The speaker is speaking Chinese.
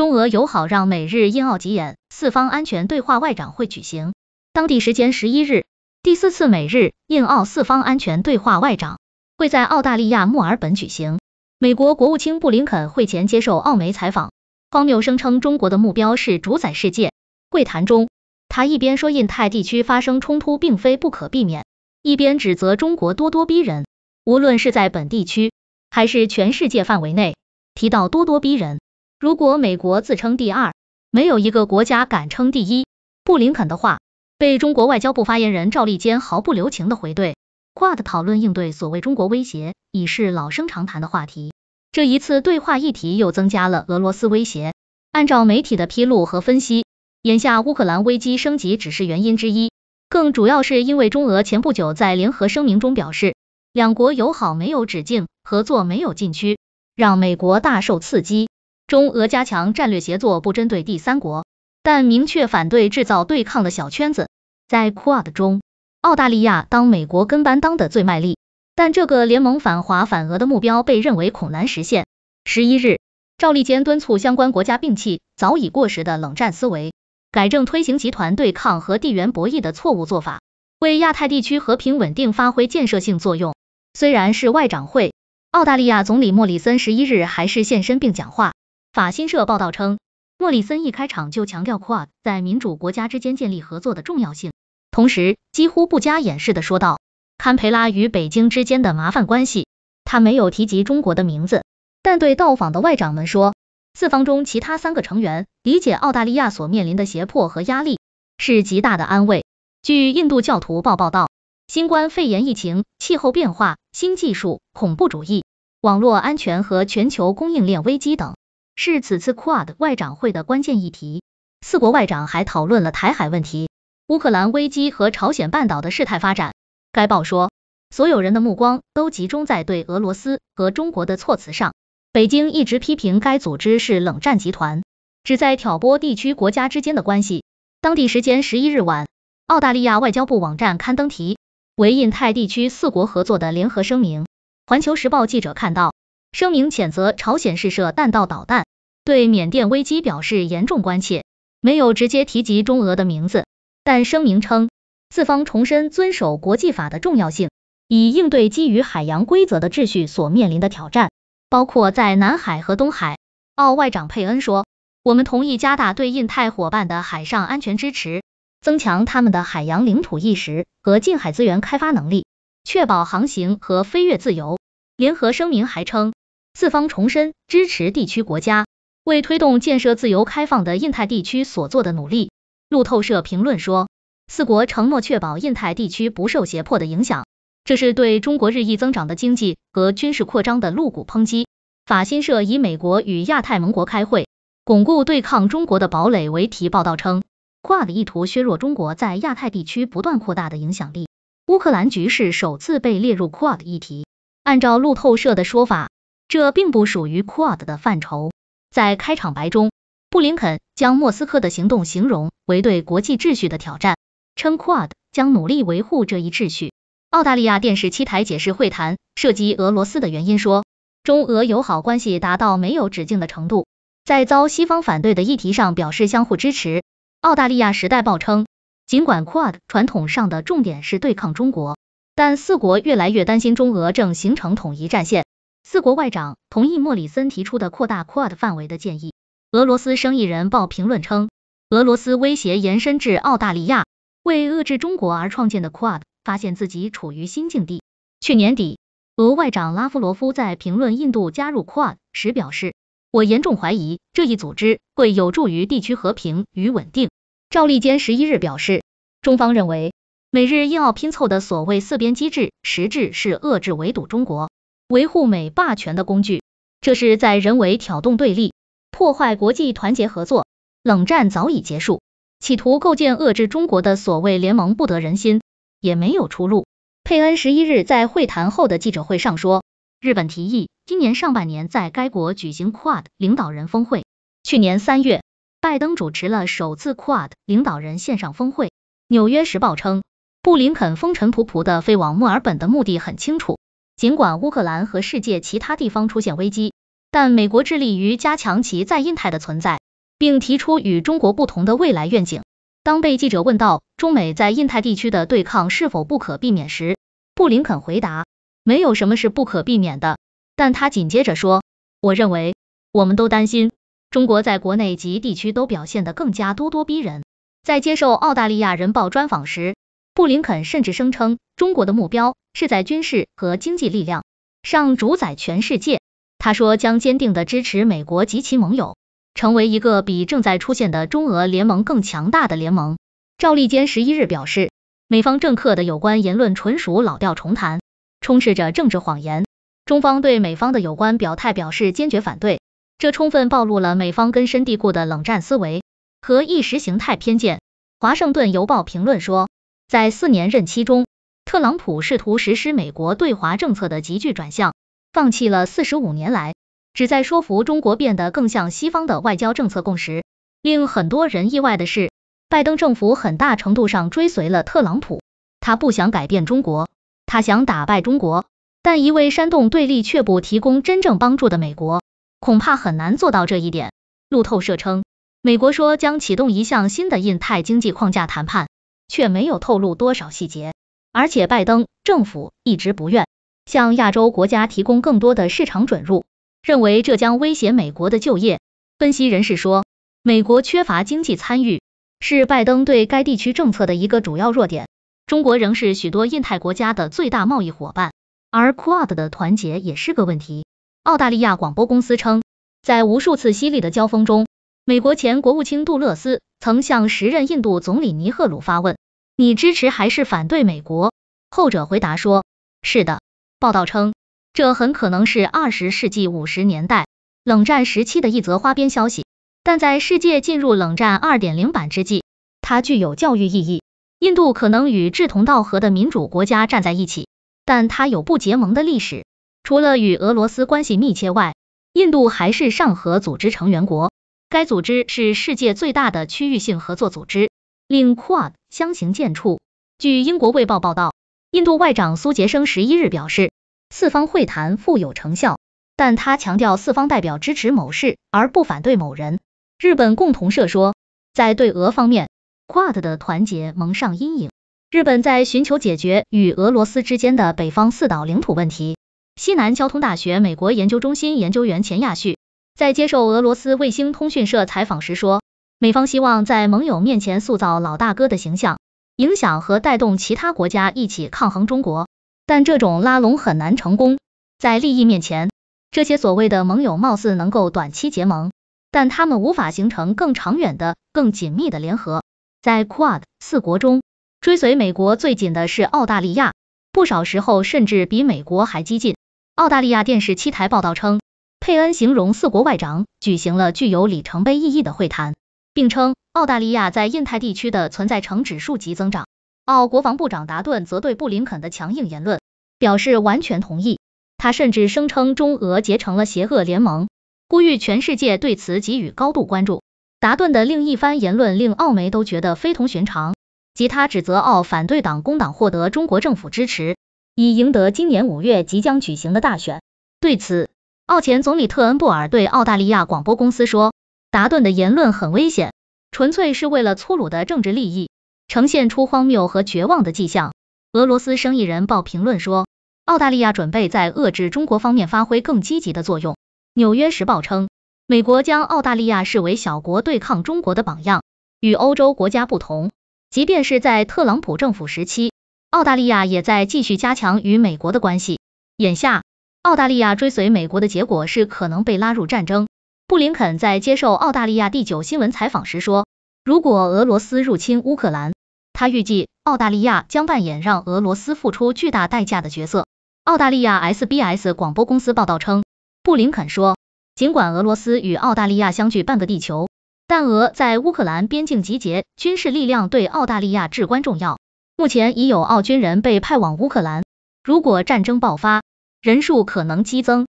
中俄友好让美日印澳急眼，四方安全对话外长会举行。当地时间十一日，第四次美日印澳四方安全对话外长会在澳大利亚墨尔本举行。美国国务卿布林肯会前接受澳媒采访，荒谬声称中国的目标是主宰世界。会谈中，他一边说印太地区发生冲突并非不可避免，一边指责中国咄咄逼人。无论是在本地区还是全世界范围内，提到咄咄逼人。如果美国自称第二，没有一个国家敢称第一。布林肯的话被中国外交部发言人赵立坚毫不留情的回怼。Quad 讨论应对所谓中国威胁已是老生常谈的话题，这一次对话议题又增加了俄罗斯威胁。按照媒体的披露和分析，眼下乌克兰危机升级只是原因之一，更主要是因为中俄前不久在联合声明中表示，两国友好没有止境，合作没有禁区，让美国大受刺激。中俄加强战略协作不针对第三国，但明确反对制造对抗的小圈子。在 QUAD 中，澳大利亚当美国跟班当的最卖力，但这个联盟反华反俄的目标被认为恐难实现。十一日，赵立坚敦促相关国家摒弃早已过时的冷战思维，改正推行集团对抗和地缘博弈的错误做法，为亚太地区和平稳定发挥建设性作用。虽然是外长会，澳大利亚总理莫里森十一日还是现身并讲话。法新社报道称，莫里森一开场就强调 QUAD 在民主国家之间建立合作的重要性，同时几乎不加掩饰的说道：“堪培拉与北京之间的麻烦关系。”他没有提及中国的名字，但对到访的外长们说：“四方中其他三个成员理解澳大利亚所面临的胁迫和压力，是极大的安慰。”据印度教徒报报道，新冠肺炎疫情、气候变化、新技术、恐怖主义、网络安全和全球供应链危机等。是此次 QUAD 外长会的关键议题。四国外长还讨论了台海问题、乌克兰危机和朝鲜半岛的事态发展。该报说，所有人的目光都集中在对俄罗斯和中国的措辞上。北京一直批评该组织是冷战集团，旨在挑拨地区国家之间的关系。当地时间十一日晚，澳大利亚外交部网站刊登题为“印太地区四国合作”的联合声明。环球时报记者看到。声明谴责朝鲜试射弹道导弹，对缅甸危机表示严重关切，没有直接提及中俄的名字，但声明称，四方重申遵守国际法的重要性，以应对基于海洋规则的秩序所面临的挑战，包括在南海和东海。澳外长佩恩说，我们同意加大对印太伙伴的海上安全支持，增强他们的海洋领土意识和近海资源开发能力，确保航行和飞越自由。联合声明还称。四方重申支持地区国家为推动建设自由开放的印太地区所做的努力。路透社评论说，四国承诺确保印太地区不受胁迫的影响，这是对中国日益增长的经济和军事扩张的露骨抨击。法新社以“美国与亚太盟国开会，巩固对抗中国的堡垒”为题报道称跨的意图削弱中国在亚太地区不断扩大的影响力。乌克兰局势首次被列入 q u 的议题。按照路透社的说法。这并不属于 QUAD 的范畴。在开场白中，布林肯将莫斯科的行动形容为对国际秩序的挑战，称 QUAD 将努力维护这一秩序。澳大利亚电视七台解释会谈涉及俄罗斯的原因说，中俄友好关系达到没有止境的程度，在遭西方反对的议题上表示相互支持。澳大利亚《时代报》称，尽管 QUAD 传统上的重点是对抗中国，但四国越来越担心中俄正形成统一战线。四国外长同意莫里森提出的扩大 QUAD 范围的建议。俄罗斯生意人报评论称，俄罗斯威胁延伸至澳大利亚，为遏制中国而创建的 QUAD 发现自己处于新境地。去年底，俄外长拉夫罗夫在评论印度加入 QUAD 时表示，我严重怀疑这一组织会有助于地区和平与稳定。赵立坚十一日表示，中方认为美日印澳拼凑的所谓四边机制实质是遏制围堵中国。维护美霸权的工具，这是在人为挑动对立，破坏国际团结合作。冷战早已结束，企图构建遏制中国的所谓联盟不得人心，也没有出路。佩恩十一日在会谈后的记者会上说，日本提议今年上半年在该国举行 QUAD 领导人峰会。去年三月，拜登主持了首次 QUAD 领导人线上峰会。纽约时报称，布林肯风尘仆仆的飞往墨尔本的目的很清楚。尽管乌克兰和世界其他地方出现危机，但美国致力于加强其在印太的存在，并提出与中国不同的未来愿景。当被记者问到中美在印太地区的对抗是否不可避免时，布林肯回答：“没有什么是不可避免的。”但他紧接着说：“我认为，我们都担心中国在国内及地区都表现得更加咄咄逼人。”在接受澳大利亚人报专访时。布林肯甚至声称，中国的目标是在军事和经济力量上主宰全世界。他说将坚定的支持美国及其盟友，成为一个比正在出现的中俄联盟更强大的联盟。赵立坚十一日表示，美方政客的有关言论纯属老调重弹，充斥着政治谎言。中方对美方的有关表态表示坚决反对，这充分暴露了美方根深蒂固的冷战思维和意识形态偏见。《华盛顿邮报》评论说。在四年任期中，特朗普试图实施美国对华政策的急剧转向，放弃了四十五年来旨在说服中国变得更像西方的外交政策共识。令很多人意外的是，拜登政府很大程度上追随了特朗普。他不想改变中国，他想打败中国，但一味煽动对立却不提供真正帮助的美国，恐怕很难做到这一点。路透社称，美国说将启动一项新的印太经济框架谈判。却没有透露多少细节，而且拜登政府一直不愿向亚洲国家提供更多的市场准入，认为这将威胁美国的就业。分析人士说，美国缺乏经济参与是拜登对该地区政策的一个主要弱点。中国仍是许多印太国家的最大贸易伙伴，而 QUAD 的团结也是个问题。澳大利亚广播公司称，在无数次犀利的交锋中。美国前国务卿杜勒斯曾向时任印度总理尼赫鲁发问：“你支持还是反对美国？”后者回答说：“是的。”报道称，这很可能是二十世纪五十年代冷战时期的一则花边消息，但在世界进入冷战二点零版之际，它具有教育意义。印度可能与志同道合的民主国家站在一起，但它有不结盟的历史。除了与俄罗斯关系密切外，印度还是上合组织成员国。该组织是世界最大的区域性合作组织，令 QUAD 相形见绌。据英国《卫报》报道，印度外长苏杰生十一日表示，四方会谈富有成效，但他强调四方代表支持某事而不反对某人。日本共同社说，在对俄方面，QUAD 的团结蒙上阴影。日本在寻求解决与俄罗斯之间的北方四岛领土问题。西南交通大学美国研究中心研究员钱亚旭。在接受俄罗斯卫星通讯社采访时说，美方希望在盟友面前塑造老大哥的形象，影响和带动其他国家一起抗衡中国，但这种拉拢很难成功。在利益面前，这些所谓的盟友貌似能够短期结盟，但他们无法形成更长远的、更紧密的联合。在 QUAD 四国中，追随美国最紧的是澳大利亚，不少时候甚至比美国还激进。澳大利亚电视七台报道称。佩恩形容四国外长举行了具有里程碑意义的会谈，并称澳大利亚在印太地区的存在呈指数级增长。澳国防部长达顿则对布林肯的强硬言论表示完全同意，他甚至声称中俄结成了邪恶联盟，呼吁全世界对此给予高度关注。达顿的另一番言论令澳媒都觉得非同寻常，即他指责澳反对党工党获得中国政府支持，以赢得今年五月即将举行的大选。对此，澳前总理特恩布尔对澳大利亚广播公司说：“达顿的言论很危险，纯粹是为了粗鲁的政治利益，呈现出荒谬和绝望的迹象。”俄罗斯生意人报评论说：“澳大利亚准备在遏制中国方面发挥更积极的作用。”《纽约时报》称，美国将澳大利亚视为小国对抗中国的榜样。与欧洲国家不同，即便是在特朗普政府时期，澳大利亚也在继续加强与美国的关系。眼下。澳大利亚追随美国的结果是可能被拉入战争。布林肯在接受澳大利亚《第九新闻》采访时说，如果俄罗斯入侵乌克兰，他预计澳大利亚将扮演让俄罗斯付出巨大代价的角色。澳大利亚 SBS 广播公司报道称，布林肯说，尽管俄罗斯与澳大利亚相距半个地球，但俄在乌克兰边境集结军事力量对澳大利亚至关重要。目前已有澳军人被派往乌克兰。如果战争爆发，人数可能激增。